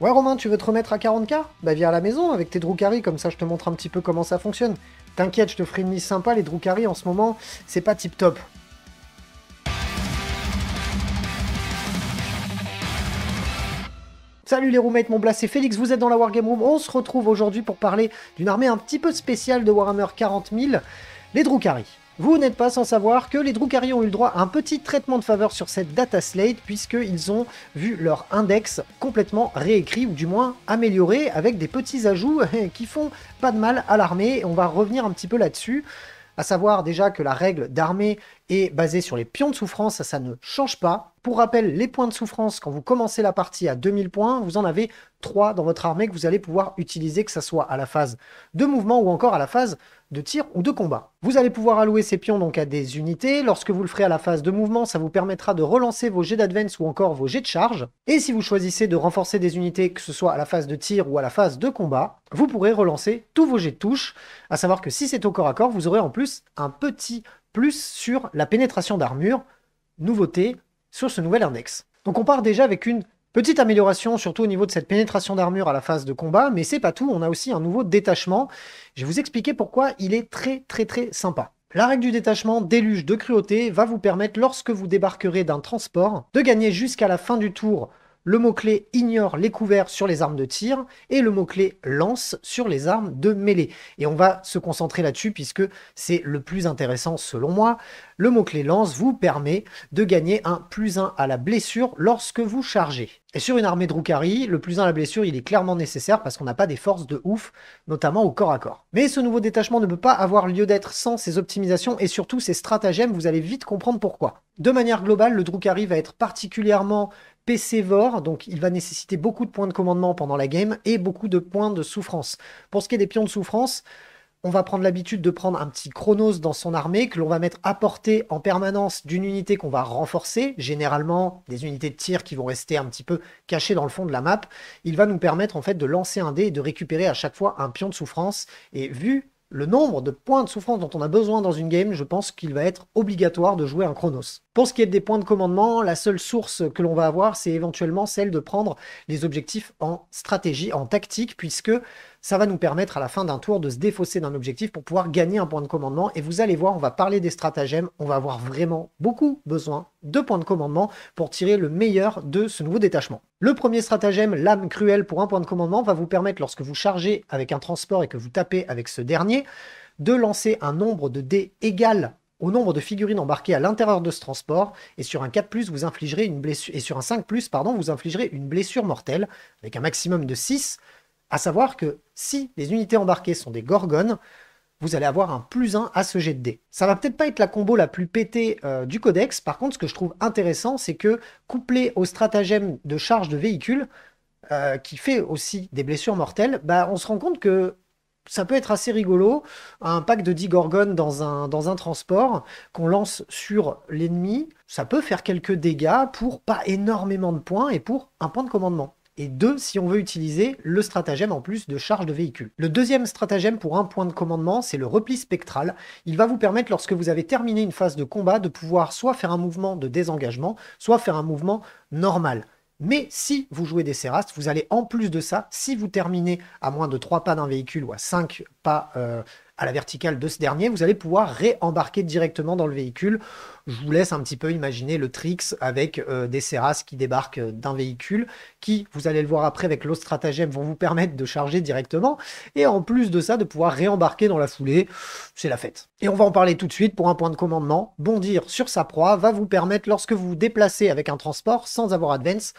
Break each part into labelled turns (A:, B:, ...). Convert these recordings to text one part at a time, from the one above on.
A: Ouais Romain, tu veux te remettre à 40k Bah viens à la maison avec tes Drukari, comme ça je te montre un petit peu comment ça fonctionne. T'inquiète, je te ferai une mise sympa, les Drukari en ce moment, c'est pas tip top. Salut les roommates, mon blas c'est Félix, vous êtes dans la Wargame Room. On se retrouve aujourd'hui pour parler d'une armée un petit peu spéciale de Warhammer 40 000, les Drukari. Vous n'êtes pas sans savoir que les Drukhari ont eu le droit à un petit traitement de faveur sur cette data slate puisqu'ils ont vu leur index complètement réécrit ou du moins amélioré avec des petits ajouts qui font pas de mal à l'armée. On va revenir un petit peu là-dessus à savoir déjà que la règle d'armée et basé sur les pions de souffrance, ça, ne change pas. Pour rappel, les points de souffrance, quand vous commencez la partie à 2000 points, vous en avez 3 dans votre armée que vous allez pouvoir utiliser, que ce soit à la phase de mouvement ou encore à la phase de tir ou de combat. Vous allez pouvoir allouer ces pions donc à des unités. Lorsque vous le ferez à la phase de mouvement, ça vous permettra de relancer vos jets d'advance ou encore vos jets de charge. Et si vous choisissez de renforcer des unités, que ce soit à la phase de tir ou à la phase de combat, vous pourrez relancer tous vos jets de touche. À savoir que si c'est au corps à corps, vous aurez en plus un petit plus sur la pénétration d'armure, nouveauté sur ce nouvel index. Donc on part déjà avec une petite amélioration, surtout au niveau de cette pénétration d'armure à la phase de combat, mais c'est pas tout, on a aussi un nouveau détachement. Je vais vous expliquer pourquoi il est très très très sympa. La règle du détachement déluge de cruauté va vous permettre, lorsque vous débarquerez d'un transport, de gagner jusqu'à la fin du tour le mot-clé ignore les couverts sur les armes de tir et le mot-clé lance sur les armes de mêlée. Et on va se concentrer là-dessus puisque c'est le plus intéressant selon moi. Le mot-clé lance vous permet de gagner un plus 1 à la blessure lorsque vous chargez. Et sur une armée de Drukari, le plus 1 à la blessure, il est clairement nécessaire parce qu'on n'a pas des forces de ouf, notamment au corps à corps. Mais ce nouveau détachement ne peut pas avoir lieu d'être sans ces optimisations et surtout ces stratagèmes, vous allez vite comprendre pourquoi. De manière globale, le Drukhari va être particulièrement pc donc il va nécessiter beaucoup de points de commandement pendant la game et beaucoup de points de souffrance. Pour ce qui est des pions de souffrance, on va prendre l'habitude de prendre un petit chronos dans son armée que l'on va mettre à portée en permanence d'une unité qu'on va renforcer, généralement des unités de tir qui vont rester un petit peu cachées dans le fond de la map. Il va nous permettre en fait de lancer un dé et de récupérer à chaque fois un pion de souffrance. Et vu le nombre de points de souffrance dont on a besoin dans une game, je pense qu'il va être obligatoire de jouer un Chronos. Pour ce qui est des points de commandement, la seule source que l'on va avoir, c'est éventuellement celle de prendre les objectifs en stratégie, en tactique, puisque ça va nous permettre à la fin d'un tour de se défausser d'un objectif pour pouvoir gagner un point de commandement. Et vous allez voir, on va parler des stratagèmes, on va avoir vraiment beaucoup besoin de points de commandement pour tirer le meilleur de ce nouveau détachement. Le premier stratagème, l'âme cruelle pour un point de commandement, va vous permettre, lorsque vous chargez avec un transport et que vous tapez avec ce dernier, de lancer un nombre de dés égal au nombre de figurines embarquées à l'intérieur de ce transport, et sur un 4+, vous infligerez une blessure, et sur un 5+, pardon, vous infligerez une blessure mortelle, avec un maximum de 6, à savoir que si les unités embarquées sont des gorgones, vous allez avoir un plus 1 à ce jet de dés. Ça va peut-être pas être la combo la plus pétée euh, du codex, par contre ce que je trouve intéressant, c'est que couplé au stratagème de charge de véhicule, euh, qui fait aussi des blessures mortelles, bah, on se rend compte que ça peut être assez rigolo, un pack de 10 gorgones dans un, dans un transport qu'on lance sur l'ennemi, ça peut faire quelques dégâts pour pas énormément de points et pour un point de commandement et deux, si on veut utiliser le stratagème en plus de charge de véhicule. Le deuxième stratagème pour un point de commandement, c'est le repli spectral. Il va vous permettre, lorsque vous avez terminé une phase de combat, de pouvoir soit faire un mouvement de désengagement, soit faire un mouvement normal. Mais si vous jouez des Serastes, vous allez en plus de ça, si vous terminez à moins de 3 pas d'un véhicule ou à 5 pas euh, à la verticale de ce dernier, vous allez pouvoir réembarquer directement dans le véhicule. Je vous laisse un petit peu imaginer le Trix avec euh, des Seras qui débarquent euh, d'un véhicule, qui, vous allez le voir après avec l'eau stratagème, vont vous permettre de charger directement, et en plus de ça, de pouvoir réembarquer dans la foulée, c'est la fête. Et on va en parler tout de suite pour un point de commandement. Bondir sur sa proie va vous permettre, lorsque vous vous déplacez avec un transport sans avoir advance,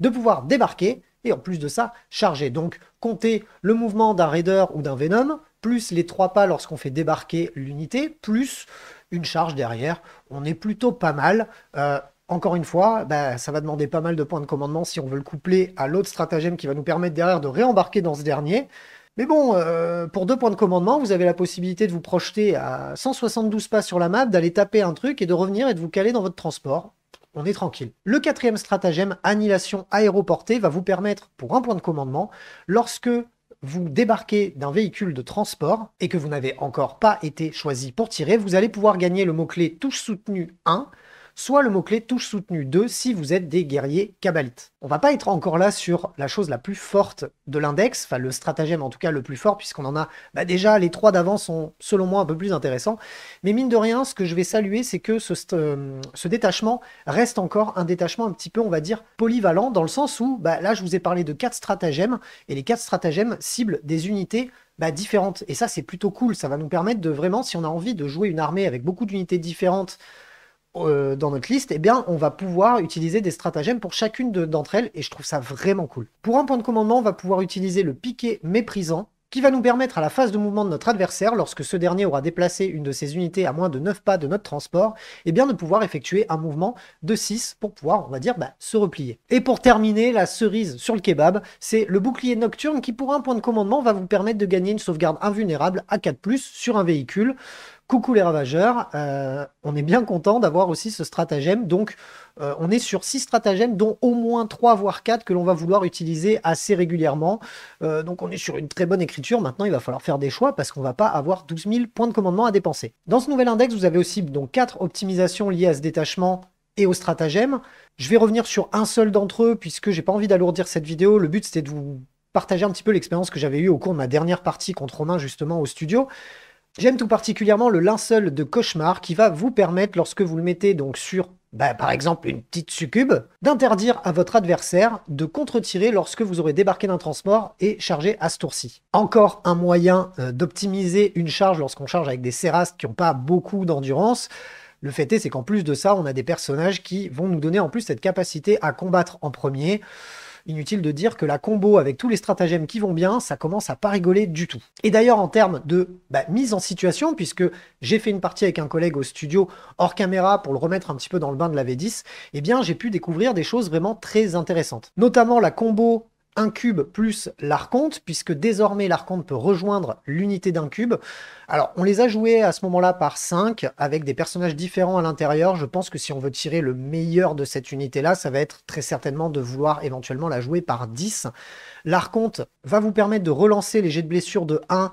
A: de pouvoir débarquer et en plus de ça, charger. Donc, comptez le mouvement d'un raider ou d'un venom, plus les trois pas lorsqu'on fait débarquer l'unité, plus une charge derrière. On est plutôt pas mal. Euh, encore une fois, bah, ça va demander pas mal de points de commandement si on veut le coupler à l'autre stratagème qui va nous permettre derrière de réembarquer dans ce dernier. Mais bon, euh, pour deux points de commandement, vous avez la possibilité de vous projeter à 172 pas sur la map, d'aller taper un truc et de revenir et de vous caler dans votre transport. On est tranquille. Le quatrième stratagème, annihilation aéroportée, va vous permettre, pour un point de commandement, lorsque vous débarquez d'un véhicule de transport et que vous n'avez encore pas été choisi pour tirer, vous allez pouvoir gagner le mot-clé touche soutenue 1 soit le mot-clé touche soutenue 2 si vous êtes des guerriers cabalites. On va pas être encore là sur la chose la plus forte de l'index, enfin le stratagème en tout cas le plus fort, puisqu'on en a bah, déjà les trois d'avant sont selon moi un peu plus intéressants. Mais mine de rien, ce que je vais saluer, c'est que euh, ce, détachement reste encore un détachement un petit peu, on va dire, polyvalent, dans le sens où bah, là je vous ai parlé de quatre stratagèmes, et les quatre stratagèmes ciblent des unités bah, différentes. Et ça, c'est plutôt cool. Ça va nous permettre de vraiment, si on a envie de jouer une armée avec beaucoup d'unités différentes, euh, dans notre liste, eh bien, on va pouvoir utiliser des stratagèmes pour chacune d'entre elles, et je trouve ça vraiment cool. Pour un point de commandement, on va pouvoir utiliser le piqué méprisant, qui va nous permettre à la phase de mouvement de notre adversaire, lorsque ce dernier aura déplacé une de ses unités à moins de 9 pas de notre transport, eh bien de pouvoir effectuer un mouvement de 6 pour pouvoir, on va dire, bah, se replier. Et pour terminer, la cerise sur le kebab, c'est le bouclier nocturne qui, pour un point de commandement, va vous permettre de gagner une sauvegarde invulnérable à 4+, sur un véhicule. Coucou les ravageurs, euh, on est bien content d'avoir aussi ce stratagème. Donc, euh, on est sur six stratagèmes, dont au moins 3 voire 4 que l'on va vouloir utiliser assez régulièrement. Euh, donc, on est sur une très bonne écriture. Maintenant, il va falloir faire des choix parce qu'on va pas avoir 12 000 points de commandement à dépenser. Dans ce nouvel index, vous avez aussi donc 4 optimisations liées à ce détachement et au stratagème. Je vais revenir sur un seul d'entre eux puisque j'ai pas envie d'alourdir cette vidéo. Le but, c'était de vous partager un petit peu l'expérience que j'avais eue au cours de ma dernière partie contre Romain justement au studio. J'aime tout particulièrement le linceul de cauchemar qui va vous permettre, lorsque vous le mettez donc sur, bah, par exemple, une petite succube, d'interdire à votre adversaire de contre-tirer lorsque vous aurez débarqué d'un transport et chargé à ce tour-ci. Encore un moyen euh, d'optimiser une charge lorsqu'on charge avec des Serastes qui n'ont pas beaucoup d'endurance. Le fait est, c'est qu'en plus de ça, on a des personnages qui vont nous donner en plus cette capacité à combattre en premier. Inutile de dire que la combo avec tous les stratagèmes qui vont bien, ça commence à pas rigoler du tout. Et d'ailleurs, en termes de bah, mise en situation, puisque j'ai fait une partie avec un collègue au studio hors caméra pour le remettre un petit peu dans le bain de la V10, eh bien, j'ai pu découvrir des choses vraiment très intéressantes. Notamment la combo un cube plus l'archonte, puisque désormais l'archonte peut rejoindre l'unité d'un cube. Alors, on les a joués à ce moment-là par 5, avec des personnages différents à l'intérieur. Je pense que si on veut tirer le meilleur de cette unité-là, ça va être très certainement de vouloir éventuellement la jouer par 10. L'archonte va vous permettre de relancer les jets de blessure de 1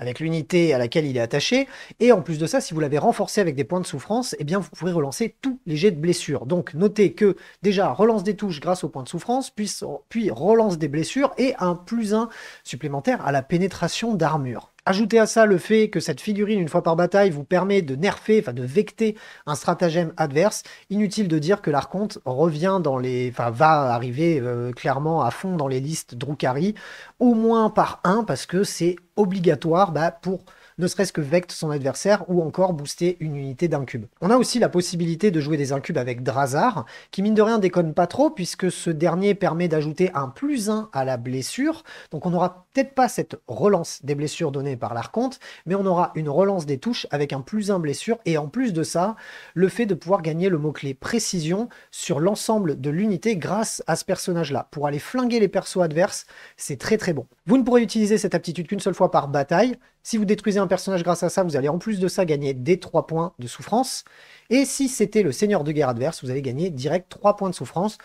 A: avec l'unité à laquelle il est attaché. Et en plus de ça, si vous l'avez renforcé avec des points de souffrance, eh bien vous pourrez relancer tous les jets de blessures. Donc notez que déjà relance des touches grâce aux points de souffrance, puis, puis relance des blessures et un plus 1 supplémentaire à la pénétration d'armure. Ajoutez à ça le fait que cette figurine, une fois par bataille, vous permet de nerfer, enfin de vecter un stratagème adverse. Inutile de dire que l'Arconte revient dans les, enfin va arriver euh, clairement à fond dans les listes Drukari, au moins par un, parce que c'est obligatoire bah, pour ne serait-ce que vecte son adversaire ou encore booster une unité d'incube. On a aussi la possibilité de jouer des incubes avec Drazar, qui mine de rien déconne pas trop puisque ce dernier permet d'ajouter un plus 1 à la blessure, donc on n'aura peut-être pas cette relance des blessures données par l'Arconte, mais on aura une relance des touches avec un plus 1 blessure et en plus de ça, le fait de pouvoir gagner le mot-clé précision sur l'ensemble de l'unité grâce à ce personnage-là. Pour aller flinguer les persos adverses, c'est très très bon. Vous ne pourrez utiliser cette aptitude qu'une seule fois par bataille. Si vous détruisez un personnage grâce à ça, vous allez en plus de ça gagner des 3 points de souffrance. Et si c'était le seigneur de guerre adverse, vous allez gagner direct 3 points de souffrance.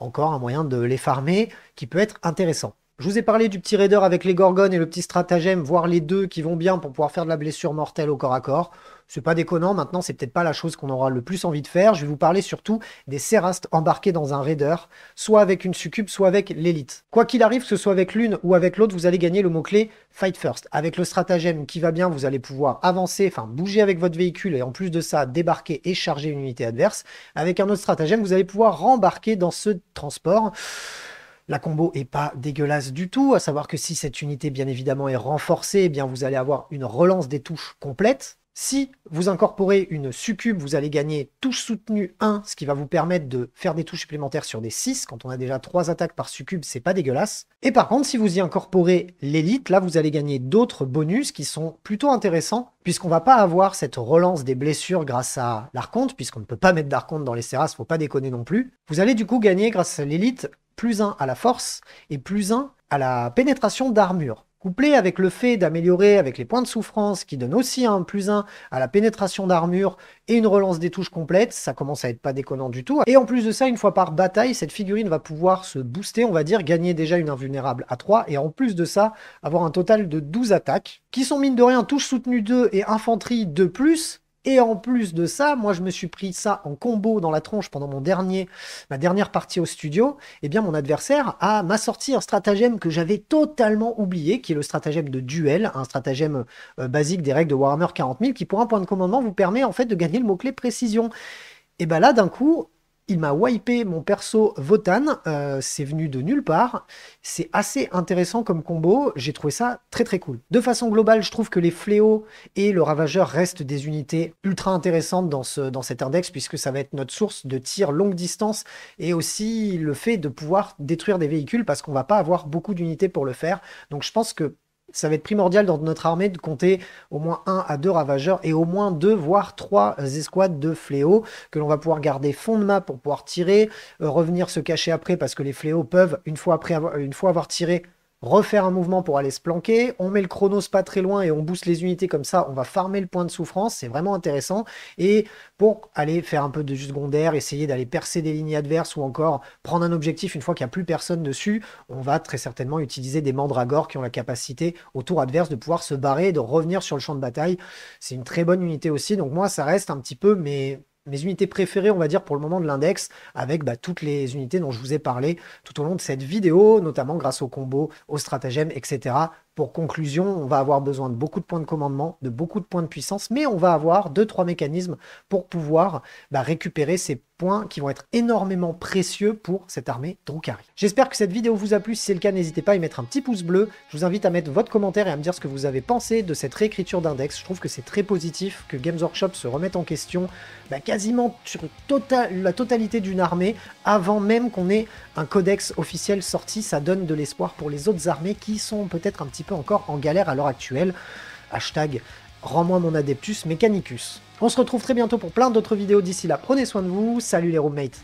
A: Encore un moyen de les farmer qui peut être intéressant. Je vous ai parlé du petit raider avec les gorgones et le petit stratagème, voire les deux qui vont bien pour pouvoir faire de la blessure mortelle au corps à corps. C'est pas déconnant, maintenant c'est peut-être pas la chose qu'on aura le plus envie de faire. Je vais vous parler surtout des Serastes embarqués dans un raider, soit avec une succube, soit avec l'élite. Quoi qu'il arrive, que ce soit avec l'une ou avec l'autre, vous allez gagner le mot-clé Fight First. Avec le stratagème qui va bien, vous allez pouvoir avancer, enfin bouger avec votre véhicule et en plus de ça, débarquer et charger une unité adverse. Avec un autre stratagème, vous allez pouvoir rembarquer dans ce transport. La combo est pas dégueulasse du tout, à savoir que si cette unité bien évidemment est renforcée, eh bien vous allez avoir une relance des touches complète. Si vous incorporez une succube, vous allez gagner touche soutenue 1, ce qui va vous permettre de faire des touches supplémentaires sur des 6. Quand on a déjà 3 attaques par succube, c'est pas dégueulasse. Et par contre, si vous y incorporez l'élite, là vous allez gagner d'autres bonus qui sont plutôt intéressants, puisqu'on va pas avoir cette relance des blessures grâce à l'archonte, puisqu'on ne peut pas mettre d'archonte dans les Serras, faut pas déconner non plus. Vous allez du coup gagner grâce à l'élite plus 1 à la force et plus 1 à la pénétration d'armure. Couplé avec le fait d'améliorer avec les points de souffrance qui donne aussi un plus 1 à la pénétration d'armure et une relance des touches complète, ça commence à être pas déconnant du tout. Et en plus de ça, une fois par bataille, cette figurine va pouvoir se booster, on va dire, gagner déjà une invulnérable à 3 et en plus de ça, avoir un total de 12 attaques qui sont mine de rien touche soutenue 2 et infanterie 2+, et en plus de ça, moi je me suis pris ça en combo dans la tronche pendant mon dernier, ma dernière partie au studio. Et eh bien mon adversaire a m'a sorti un stratagème que j'avais totalement oublié, qui est le stratagème de duel, un stratagème euh, basique des règles de Warhammer 40 000, qui pour un point de commandement vous permet en fait de gagner le mot clé précision. Et ben là d'un coup, il m'a wipé mon perso Votan, euh, c'est venu de nulle part, c'est assez intéressant comme combo, j'ai trouvé ça très très cool. De façon globale, je trouve que les fléaux et le ravageur restent des unités ultra intéressantes dans, ce, dans cet index, puisque ça va être notre source de tir longue distance, et aussi le fait de pouvoir détruire des véhicules, parce qu'on va pas avoir beaucoup d'unités pour le faire, donc je pense que ça va être primordial dans notre armée de compter au moins un à deux ravageurs et au moins deux, voire trois escouades de fléaux que l'on va pouvoir garder fond de map pour pouvoir tirer, euh, revenir se cacher après parce que les fléaux peuvent, une fois, après avoir, une fois avoir tiré, refaire un mouvement pour aller se planquer, on met le chronos pas très loin et on booste les unités comme ça, on va farmer le point de souffrance, c'est vraiment intéressant, et pour aller faire un peu de secondaire, essayer d'aller percer des lignes adverses ou encore prendre un objectif une fois qu'il n'y a plus personne dessus, on va très certainement utiliser des mandragores qui ont la capacité au tour adverse de pouvoir se barrer et de revenir sur le champ de bataille. C'est une très bonne unité aussi, donc moi ça reste un petit peu mais mes unités préférées, on va dire, pour le moment de l'index, avec bah, toutes les unités dont je vous ai parlé tout au long de cette vidéo, notamment grâce aux combos, aux stratagèmes, etc. Pour conclusion, on va avoir besoin de beaucoup de points de commandement, de beaucoup de points de puissance, mais on va avoir deux trois mécanismes pour pouvoir bah, récupérer ces points qui vont être énormément précieux pour cette armée Drukari. J'espère que cette vidéo vous a plu. Si c'est le cas, n'hésitez pas à y mettre un petit pouce bleu. Je vous invite à mettre votre commentaire et à me dire ce que vous avez pensé de cette réécriture d'index. Je trouve que c'est très positif que Games Workshop se remette en question bah, quasiment sur total, la totalité d'une armée avant même qu'on ait un codex officiel sorti. Ça donne de l'espoir pour les autres armées qui sont peut-être un petit peu encore en galère à l'heure actuelle. Hashtag rends-moi mon adeptus mécanicus. On se retrouve très bientôt pour plein d'autres vidéos d'ici là. Prenez soin de vous, salut les roommates